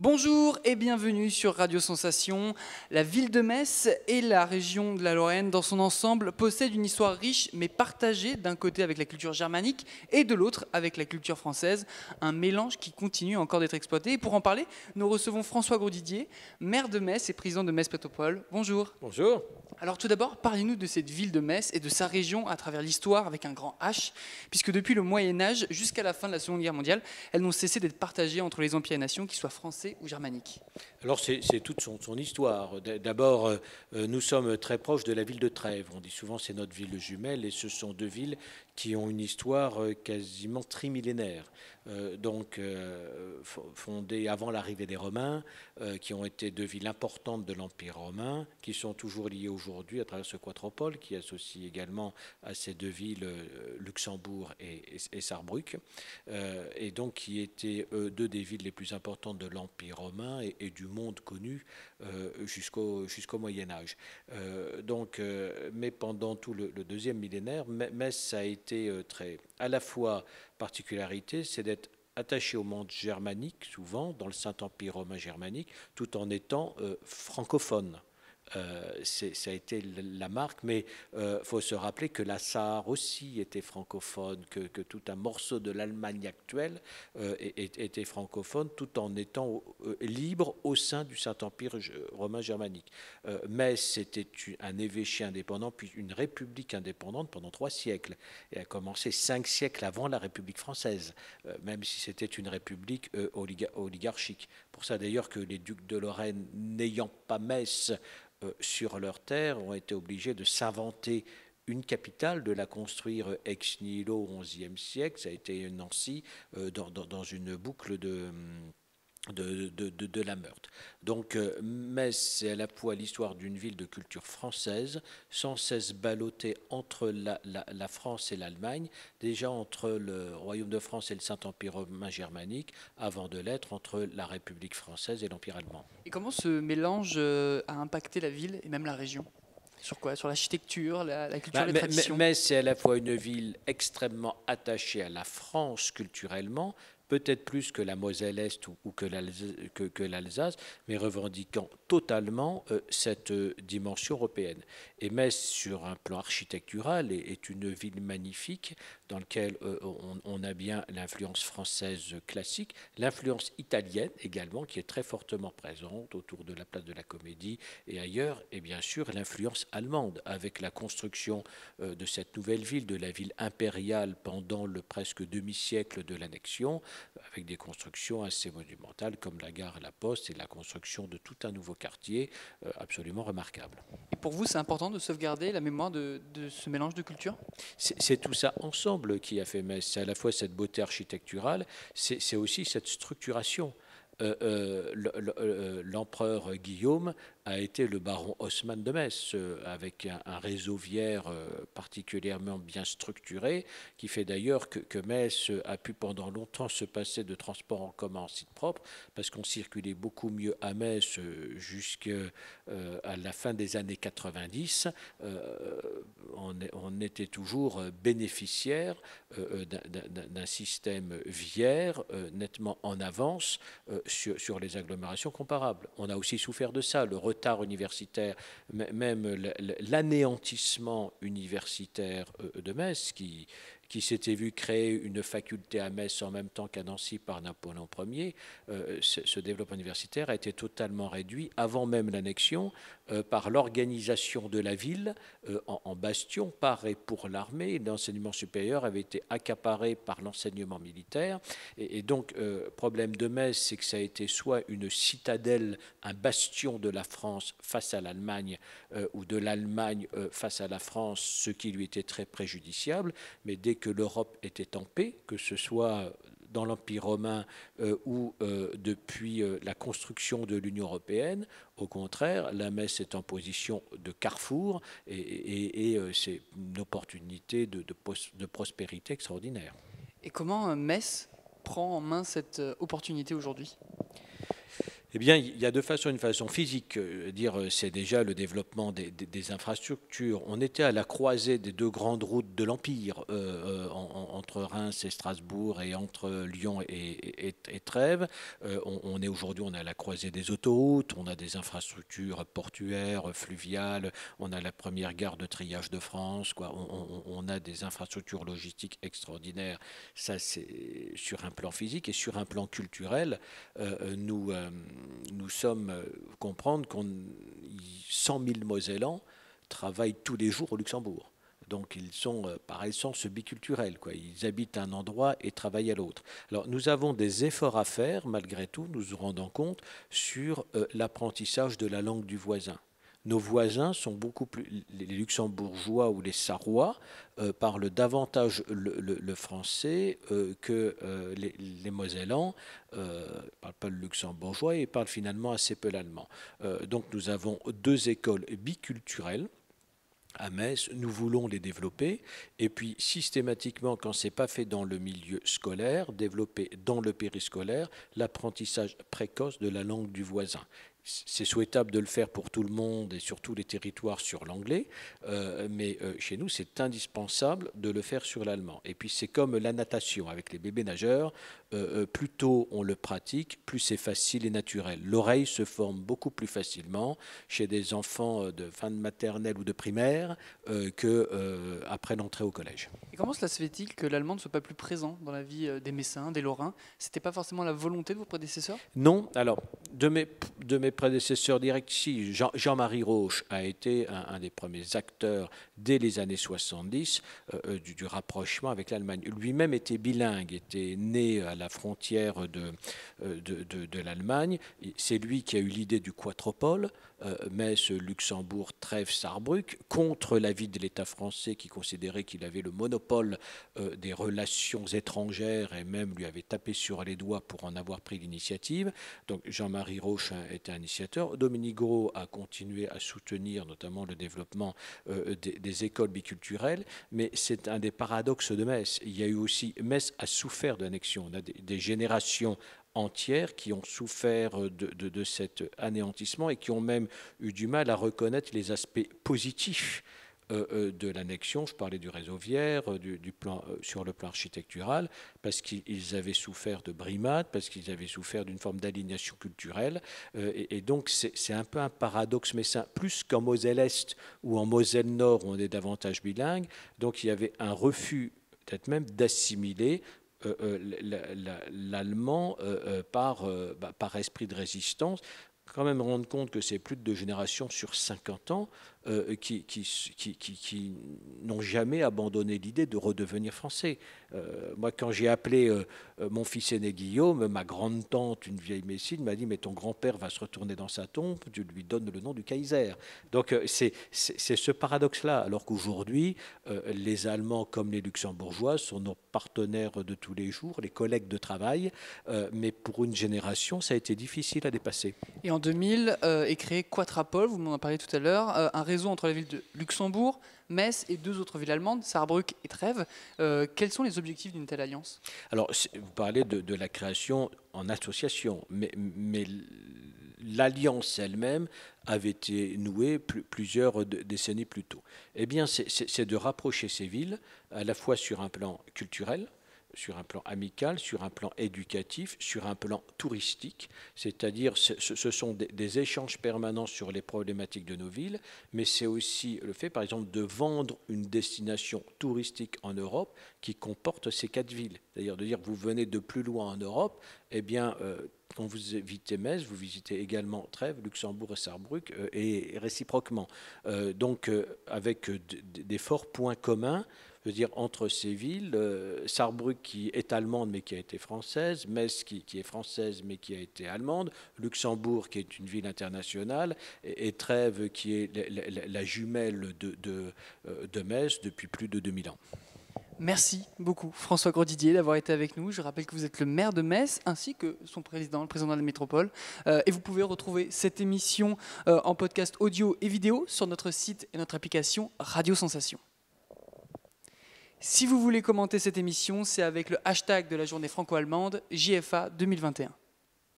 Bonjour et bienvenue sur Radio Sensation. La ville de Metz et la région de la Lorraine dans son ensemble possèdent une histoire riche mais partagée d'un côté avec la culture germanique et de l'autre avec la culture française, un mélange qui continue encore d'être exploité. Et pour en parler, nous recevons François Grodidier, maire de Metz et président de Metz Métropole. Bonjour. Bonjour. Alors tout d'abord, parlez-nous de cette ville de Metz et de sa région à travers l'histoire avec un grand H, puisque depuis le Moyen Âge jusqu'à la fin de la Seconde Guerre mondiale, elles n'ont cessé d'être partagées entre les empires et nations, qu'ils soient français ou germaniques. Alors c'est toute son, histoire. D'abord, euh, nous sommes très proches de la ville de Trèves. On dit souvent c'est notre ville jumelle, et ce sont deux villes qui ont une histoire euh, quasiment trimillénaire, euh, donc fondées avant l'arrivée des Romains, qui ont été deux villes importantes de l'Empire romain, qui sont toujours liées aujourd'hui aujourd'hui à travers ce quatropole qui associe également à ces deux villes euh, Luxembourg et, et Sarrebruck, euh, et donc qui étaient euh, deux des villes les plus importantes de l'Empire romain et, du monde connu jusqu'au Moyen Âge. donc, mais pendant tout le, deuxième millénaire, Metz a été très à la fois particularité, c'est d'être attaché au monde germanique, souvent dans le Saint-Empire romain germanique, tout en étant francophone. Euh, ça a été la marque, mais il euh, faut se rappeler que la Sarre aussi était francophone, que, tout un morceau de l'Allemagne actuelle euh, était francophone, tout en étant libre au sein du Saint-Empire romain germanique. Metz, c'était un évêché indépendant, puis une république indépendante pendant trois siècles, et a commencé cinq siècles avant la République française, même si c'était une république oligarchique. Pour ça d'ailleurs que les ducs de Lorraine, n'ayant pas Metz, euh, sur leur terre ont été obligés de s'inventer une capitale, de la construire ex nihilo au XIe siècle. Ça a été Nancy euh, dans une boucle de, hum, de, de, la Meurthe. Donc euh, Metz, c'est à la fois l'histoire d'une ville de culture française, sans cesse ballottée entre la, France et l'Allemagne, déjà entre le Royaume de France et le Saint-Empire romain germanique, avant de l'être entre la République française et l'Empire allemand. Et comment ce mélange euh, a impacté la ville et même la région sur quoi Sur l'architecture, la, culture, bah, les traditions. Mais, c'est à la fois une ville extrêmement attachée à la France culturellement, peut-être plus que la Moselle-Est ou, que l'Alsace, mais revendiquant totalement euh, cette euh, dimension européenne. Et Metz, sur un plan architectural, est une ville magnifique dans lequel euh, on, a bien l'influence française classique, l'influence italienne également, qui est très fortement présente autour de la place de la comédie et ailleurs, et bien sûr l'influence allemande, avec la construction euh, de cette nouvelle ville, de la ville impériale pendant le presque demi-siècle de l'annexion, avec des constructions assez monumentales comme la gare à la poste et la construction de tout un nouveau quartier euh, absolument remarquable. Et pour vous, c'est important de sauvegarder la mémoire de, de ce mélange de cultures C'est tout ça ensemble qui a fait Metz. C'est à la fois cette beauté architecturale, c'est aussi cette structuration. Euh, euh, euh, l'empereur Guillaume a été le baron Haussmann de Metz, euh, avec un, réseau viaire euh, particulièrement bien structuré, qui fait d'ailleurs que, que, Metz euh, a pu pendant longtemps se passer de transport en commun en site propre, parce qu'on circulait beaucoup mieux à Metz jusqu'à la fin des années 90. On, était toujours bénéficiaire d'un système viaire nettement en avance sur, sur les agglomérations comparables. On a aussi souffert de ça, le universitaire, même l'anéantissement universitaire euh, de Metz, qui qui s'était vu créer une faculté à Metz en même temps qu'à Nancy par Napoléon Ier, euh, ce, développement universitaire a été totalement réduit avant même l'annexion euh, par l'organisation de la ville euh, en, bastion par pour l'armée. L'enseignement supérieur avait été accaparé par l'enseignement militaire. Et, et donc, problème de Metz, c'est que ça a été soit une citadelle, un bastion de la France face à l'Allemagne ou de l'Allemagne face à la France, ce qui lui était très préjudiciable. Mais dès que l'Europe était en paix, que ce soit dans l'Empire romain euh, ou euh, depuis euh, la construction de l'Union européenne. Au contraire, la messe est en position de carrefour et, c'est une opportunité de, prospérité extraordinaire. Et comment Metz prend en main cette opportunité aujourd'hui eh bien, il y a deux façons. Une façon physique, euh, dire euh, c'est déjà le développement des, infrastructures. On était à la croisée des deux grandes routes de l'Empire, euh, entre Reims et Strasbourg et entre Lyon et, Trèves. on, est aujourd'hui, on est à la croisée des autoroutes, on a des infrastructures portuaires, fluviales, on a la première gare de triage de France, On, a des infrastructures logistiques extraordinaires. Ça, c'est sur un plan physique et sur un plan culturel, nous nous sommes euh, comprendre qu'on 100 000 Mosellans travaillent tous les jours au Luxembourg. Donc ils sont euh, par essence biculturels, quoi. Ils habitent un endroit et travaillent à l'autre. Alors nous avons des efforts à faire, malgré tout, nous nous rendons compte, sur euh, l'apprentissage de la langue du voisin nos voisins sont beaucoup plus. Les luxembourgeois ou les sarrois euh, parlent davantage le, français euh, que euh, les, mosellans. ils parlent pas le luxembourgeois et parlent finalement assez peu l'allemand. donc nous avons deux écoles biculturelles à Metz, nous voulons les développer, et puis systématiquement, quand ce n'est pas fait dans le milieu scolaire, développer dans le périscolaire l'apprentissage précoce de la langue du voisin c'est souhaitable de le faire pour tout le monde et surtout les territoires sur l'anglais, euh, mais euh, chez nous, c'est indispensable de le faire sur l'allemand. Et puis, c'est comme la natation avec les bébés nageurs. Euh, plus tôt on le pratique, plus c'est facile et naturel. L'oreille se forme beaucoup plus facilement chez des enfants de fin de maternelle ou de primaire que après l'entrée au collège. Et comment cela se fait-il que l'allemand ne soit pas plus présent dans la vie des Messins, des Lorrains C'était pas forcément la volonté de vos prédécesseurs Non. Alors, de de mes Prédécesseur direct si Jean-Marie Roche a été un, des premiers acteurs dès les années 70 euh, euh, du, rapprochement avec l'Allemagne. Lui-même était bilingue, était né à la frontière de, euh, de, l'Allemagne. C'est lui qui a eu l'idée du quatropole, Metz, Luxembourg, Trèves, Sarrebruck, contre l'avis de l'État français qui considérait qu'il avait le monopole des relations étrangères et même lui avait tapé sur les doigts pour en avoir pris l'initiative. Donc Jean-Marie Roche était initiateur. Dominique Gros a continué à soutenir notamment le développement des des écoles biculturelles, mais c'est un des paradoxes de Metz. Il y a eu aussi, Metz a souffert d'annexion. On a des, générations entières qui ont souffert de, cet anéantissement et qui ont même eu du mal à reconnaître les aspects positifs euh, euh, de l'annexion, je parlais du réseau Vière, euh, du, plan, sur le plan architectural, parce qu'ils avaient souffert de brimades, parce qu'ils avaient souffert d'une forme d'alignation culturelle. Et, donc, c'est un peu un paradoxe, mais ça, plus qu'en Moselle-Est ou en Moselle-Nord, où on est davantage bilingue, donc il y avait un refus peut-être même d'assimiler l'allemand par, bah, par esprit de résistance quand même rendre compte que c'est plus de deux générations sur 50 ans euh, qui, qui, n'ont jamais abandonné l'idée de redevenir français. Euh, moi, quand j'ai appelé euh, mon fils aîné Guillaume, ma grande-tante, une vieille messine, m'a dit, mais ton grand-père va se retourner dans sa tombe, tu lui donnes le nom du Kaiser. Donc c'est ce paradoxe-là, alors qu'aujourd'hui, les Allemands comme les Luxembourgeois sont nos partenaires de tous les jours, les collègues de travail, mais pour une génération, ça a été difficile à dépasser. Et en 2000 est créé vous m'en parlé tout à l'heure, un réseau entre la ville de Luxembourg, Metz et deux autres villes allemandes, Saarbrück et Trèves. Euh, quels sont les objectifs d'une telle alliance Alors, vous parlez de, la création en association, mais, mais l'alliance elle-même avait été nouée plusieurs décennies plus tôt. Eh bien, c'est de rapprocher ces villes, à la fois sur un plan culturel, sur un plan amical, sur un plan éducatif, sur un plan touristique, c'est-à-dire ce, sont des, échanges permanents sur les problématiques de nos villes, mais c'est aussi le fait, par exemple, de vendre une destination touristique en Europe qui comporte ces quatre villes, c'est-à-dire de dire vous venez de plus loin en Europe, eh bien euh, quand vous visitez Metz, vous visitez également Trèves, Luxembourg et Sarrebruck, euh, et réciproquement. Euh, donc, avec des forts points communs je veux dire, entre ces villes, euh, Sarrebruck qui est allemande mais qui a été française, Metz qui, est française mais qui a été allemande, Luxembourg qui est une ville internationale, et, Trèves qui est la, jumelle de, euh, de, Metz depuis plus de 2000 ans. Merci beaucoup François Grodidier d'avoir été avec nous. Je rappelle que vous êtes le maire de Metz ainsi que son président, le président de la métropole. Euh, et vous pouvez retrouver cette émission euh, en podcast audio et vidéo sur notre site et notre application Radio Sensation. Si vous voulez commenter cette émission, c'est avec le hashtag de la journée franco-allemande JFA 2021.